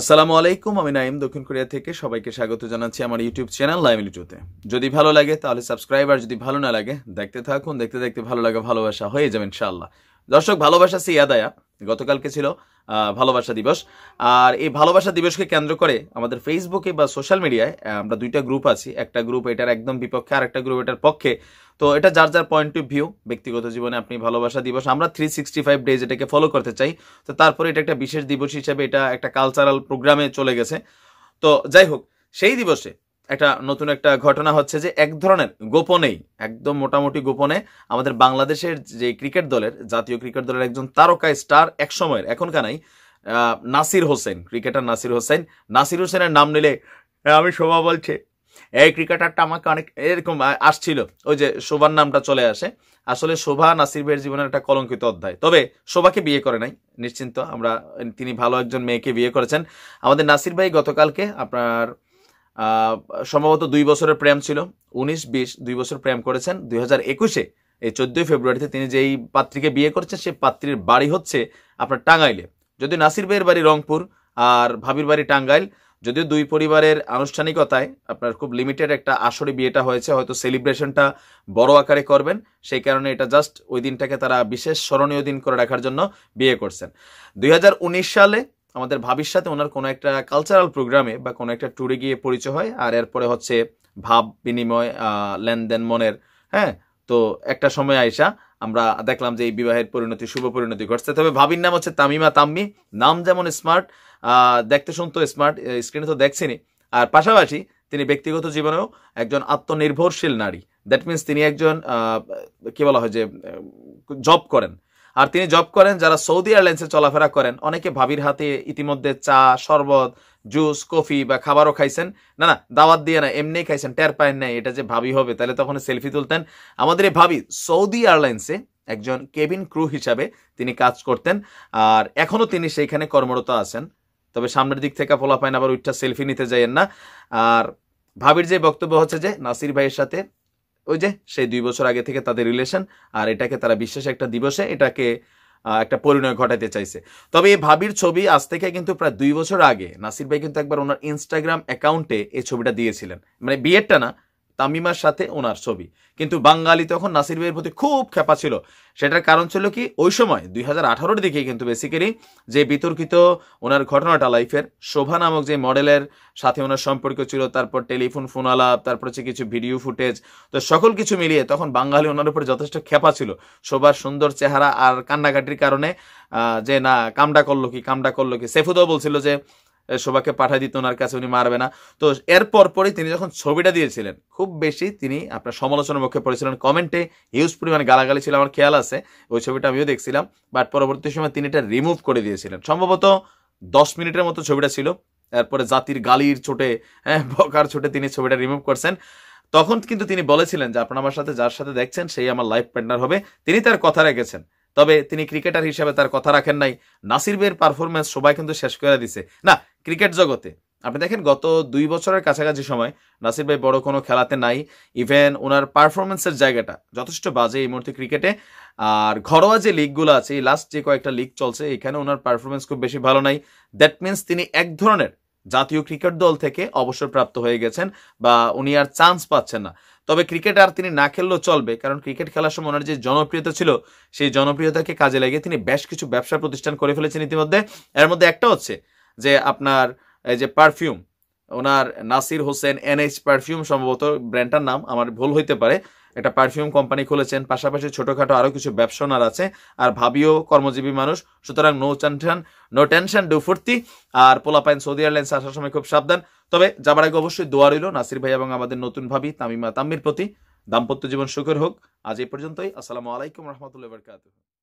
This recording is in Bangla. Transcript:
আসসালামু আলাইকুম আমি নাইম দক্ষিণ কোরিয়া থেকে সবাইকে স্বাগত জানাচ্ছি আমার ইউটিউব চ্যানেল লাইভ লিটুতে যদি ভালো লাগে তাহলে সাবস্ক্রাইব আর যদি ভালো না লাগে দেখতে থাকুন দেখতে দেখতে ভালো লাগে ভালোবাসা হয়ে যাবে ইনশাআল্লাহ দর্শক ভালোবাসা সিয়াদায়া গতকালকে ছিল ভালোবাসা দিবস আর এই ভালোবাসা দিবসকে কেন্দ্র করে আমাদের ফেসবুকে বা সোশ্যাল মিডিয়ায় আমরা দুইটা গ্রুপ আছি একটা গ্রুপ এটার একদম বিপক্ষে আর একটা গ্রুপ এটার পক্ষে তো এটা যার যার পয়েন্ট অফ ভিউ ব্যক্তিগত জীবনে আপনি ভালোবাসা দিবস আমরা থ্রি সিক্সটি ফাইভ ডেজ এটাকে ফলো করতে চাই তো তারপরে এটা একটা বিশেষ দিবস হিসেবে এটা একটা কালচারাল প্রোগ্রামে চলে গেছে তো যাই হোক সেই দিবসে একটা নতুন একটা ঘটনা হচ্ছে যে এক ধরনের গোপনেই একদম মোটামুটি গোপনে আমাদের বাংলাদেশের যে ক্রিকেট দলের জাতীয় ক্রিকেট দলের একজন তারকা স্টার এক সময়ের এখনকারই নাসির হোসেন ক্রিকেটার নাসির হোসেন নাসির হোসেনের নাম নিলে হ্যাঁ, আমি শোভা বলছে এই ক্রিকেটারটা আমাকে অনেক এরকম আসছিল ওই যে শোভার নামটা চলে আসে আসলে শোভা নাসির ভাইয়ের জীবনের একটা কলঙ্কিত অধ্যায় তবে শোভাকে বিয়ে করে নাই নিশ্চিন্ত আমরা তিনি ভালো একজন মেয়েকে বিয়ে করেছেন আমাদের নাসির ভাই গতকালকে আপনার সম্ভবত দুই বছরের প্রেম ছিল উনিশ বিশ দুই বছর প্রেম করেছেন দুই হাজার একুশে এই চোদ্দই ফেব্রুয়ারিতে তিনি যেই পাত্রীকে বিয়ে করেছেন সেই পাত্রীর বাড়ি হচ্ছে আপনার টাঙ্গাইলে যদি নাসির ভাইয়ের বাড়ি রংপুর আর ভাবির বাড়ি টাঙ্গাইল যদিও দুই পরিবারের আনুষ্ঠানিকতায় আপনার খুব লিমিটেড একটা আসরে বিয়েটা হয়েছে হয়তো সেলিব্রেশনটা বড় আকারে করবেন সেই কারণে এটা জাস্ট ওই দিনটাকে তারা বিশেষ স্মরণীয় দিন করে রাখার জন্য বিয়ে করছেন দুই সালে আমাদের ভাবির সাথে ওনার কোনো একটা কালচারাল প্রোগ্রামে বা কোনো একটা ট্যুরে গিয়ে পরিচয় হয় আর এরপরে হচ্ছে ভাব বিনিময় লেনদেন মনের হ্যাঁ তো একটা সময় আয়সা আমরা দেখলাম যে এই বিবাহের পরিণতি শুভ পরিণতি ঘটছে তবে ভাবির নাম হচ্ছে তামিমা তাম্মি নাম যেমন স্মার্ট দেখতে শুনতো স্মার্ট স্ক্রিনে তো দেখছেনি আর পাশাপাশি তিনি ব্যক্তিগত জীবনেও একজন আত্মনির্ভরশীল নারী দ্যাট মিনস তিনি একজন কি বলা হয় যে জব করেন আর তিনি জব করেন যারা সৌদি এয়ারলাইন্সে চলাফেরা করেন অনেকে ভাবির হাতে ইতিমধ্যে চা শরবত জুস কফি বা খাবারও খাইছেন না না দাওয়াত দিয়ে না এমনি খাইছেন টের পায়েন নাই এটা যে ভাবি হবে তাহলে তখন সেলফি তুলতেন আমাদের এই ভাবি সৌদি এয়ারলাইন্সে একজন কেবিন ক্রু হিসাবে তিনি কাজ করতেন আর এখনও তিনি সেইখানে কর্মরত আছেন তবে সামনের দিক থেকে ফলাফাইন আবার উইটটা সেলফি নিতে যাইয়েন না আর ভাবির যে বক্তব্য হচ্ছে যে নাসির ভাইয়ের সাথে ওই যে সেই দুই বছর আগে থেকে তাদের রিলেশন আর এটাকে তারা বিশ্বাসে একটা দিবসে এটাকে একটা পরিণয় ঘটাতে চাইছে তবে এই ভাবির ছবি আজ থেকে কিন্তু প্রায় দুই বছর আগে নাসির ভাই কিন্তু একবার ওনার ইনস্টাগ্রাম অ্যাকাউন্টে এই ছবিটা দিয়েছিলেন মানে বিয়েরটা না তামিমার সাথে ওনার ছবি কিন্তু বাঙালি তখন নাসির ভাইয়ের প্রতি খুব খেপা ছিল সেটার কারণ ছিল কি ওই সময় দুই হাজার আঠারোর দিকে কিন্তু বেসিক্যালি যে বিতর্কিত ওনার ঘটনাটা লাইফের শোভা নামক যে মডেলের সাথে ওনার সম্পর্ক ছিল তারপর টেলিফোন ফোন আলাপ তারপর হচ্ছে কিছু ভিডিও ফুটেজ তো সকল কিছু মিলিয়ে তখন বাঙালি ওনার উপরে যথেষ্ট খেপা ছিল শোভার সুন্দর চেহারা আর কান্নাকাটির কারণে যে না কামডা করলো কি কামডা করলো কি সেফুদাও বলছিল যে শোভাকে পাঠিয়ে দিত ওনার কাছে উনি মারবে না তো এরপর পরে তিনি যখন ছবিটা দিয়েছিলেন খুব বেশি তিনি আপনার সমালোচনার মুখে পড়েছিলেন কমেন্টে হিউজ পরিমাণে গালাগালি ছিল আমার খেয়াল আছে ওই ছবিটা আমিও দেখছিলাম বাট পরবর্তী সময় তিনি এটা রিমুভ করে দিয়েছিলেন সম্ভবত দশ মিনিটের মতো ছবিটা ছিল এরপরে জাতির গালির ছোটে হ্যাঁ বকার ছোটে তিনি ছবিটা রিমুভ করছেন তখন কিন্তু তিনি বলেছিলেন যে আপনার আমার সাথে যার সাথে দেখছেন সেই আমার লাইফ পার্টনার হবে তিনি তার কথা রেখেছেন তবে তিনি ক্রিকেটার হিসেবে তার কথা রাখেন নাই নাসির বের পারফরমেন্স সবাই কিন্তু শেষ করে দিছে না ক্রিকেট জগতে আপনি দেখেন গত দুই বছরের কাছাকাছি সময় নাসির ভাই বড় কোনো খেলাতে নাই ইভেন ওনার পারফরমেন্সের জায়গাটা যথেষ্ট বাজে এই মুহূর্তে ক্রিকেটে আর ঘরোয়া যে লিগগুলো আছে এই লাস্ট যে কয়েকটা লিগ চলছে এখানে ওনার পারফরমেন্স খুব বেশি ভালো নাই দ্যাট মিনস তিনি এক ধরনের জাতীয় ক্রিকেট দল থেকে অবসরপ্রাপ্ত হয়ে গেছেন বা উনি আর চান্স পাচ্ছেন না তবে ক্রিকেট আর তিনি না খেললেও চলবে কারণ ক্রিকেট খেলার সময় ওনার যে জনপ্রিয়তা ছিল সেই জনপ্রিয়তাকে কাজে লাগিয়ে তিনি বেশ কিছু ব্যবসা প্রতিষ্ঠান করে ফেলেছেন ইতিমধ্যে এর মধ্যে একটা হচ্ছে যে আপনার এই যে পারফিউম ওনার নাসির হোসেন এনএইচ পারফিউম সম্ভবত ব্র্যান্ডটার নাম আমার ভুল হইতে পারে একটা পারফিউম কোম্পানি খুলেছেন পাশাপাশি ছোটোখাটো আরও কিছু ব্যবসা ওনার আছে আর ভাবিও কর্মজীবী মানুষ সুতরাং no tension no tension do ফুর্তি আর পোলাপাইন সৌদি এয়ারলাইন্স আসার সময় খুব সাবধান তবে যাবার আগে অবশ্যই দোয়া রইল নাসির ভাই এবং আমাদের নতুন ভাবি তামিমা তাম্মির প্রতি দাম্পত্য জীবন সুখের হোক আজ এই পর্যন্তই আসসালামু আলাইকুম রহমতুল্লাহ বরকাত